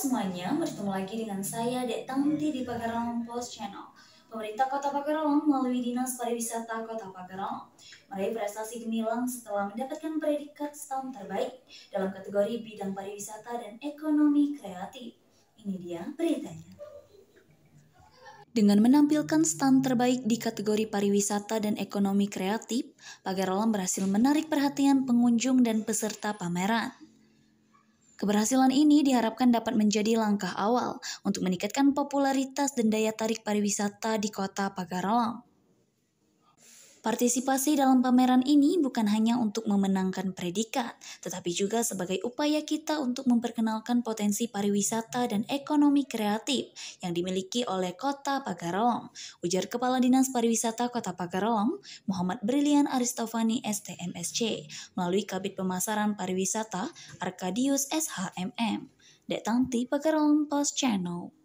semuanya, bertemu lagi dengan saya, Dek Tanti di Pagarolong Post Channel. Pemerintah Kota Pagarolong melalui Dinas Pariwisata Kota Pagarolong meraih prestasi gemilang setelah mendapatkan predikat stand terbaik dalam kategori bidang pariwisata dan ekonomi kreatif. Ini dia beritanya. Dengan menampilkan stand terbaik di kategori pariwisata dan ekonomi kreatif, Pagarolong berhasil menarik perhatian pengunjung dan peserta pameran. Keberhasilan ini diharapkan dapat menjadi langkah awal untuk meningkatkan popularitas dan daya tarik pariwisata di kota Pagaralang. Partisipasi dalam pameran ini bukan hanya untuk memenangkan predikat, tetapi juga sebagai upaya kita untuk memperkenalkan potensi pariwisata dan ekonomi kreatif yang dimiliki oleh Kota Pagarong, ujar Kepala Dinas Pariwisata Kota Pagarong Muhammad Brilian Aristofani STMSC, melalui Kabit Pemasaran Pariwisata Arkadius SHMM. Datang di Pagarong Post Channel.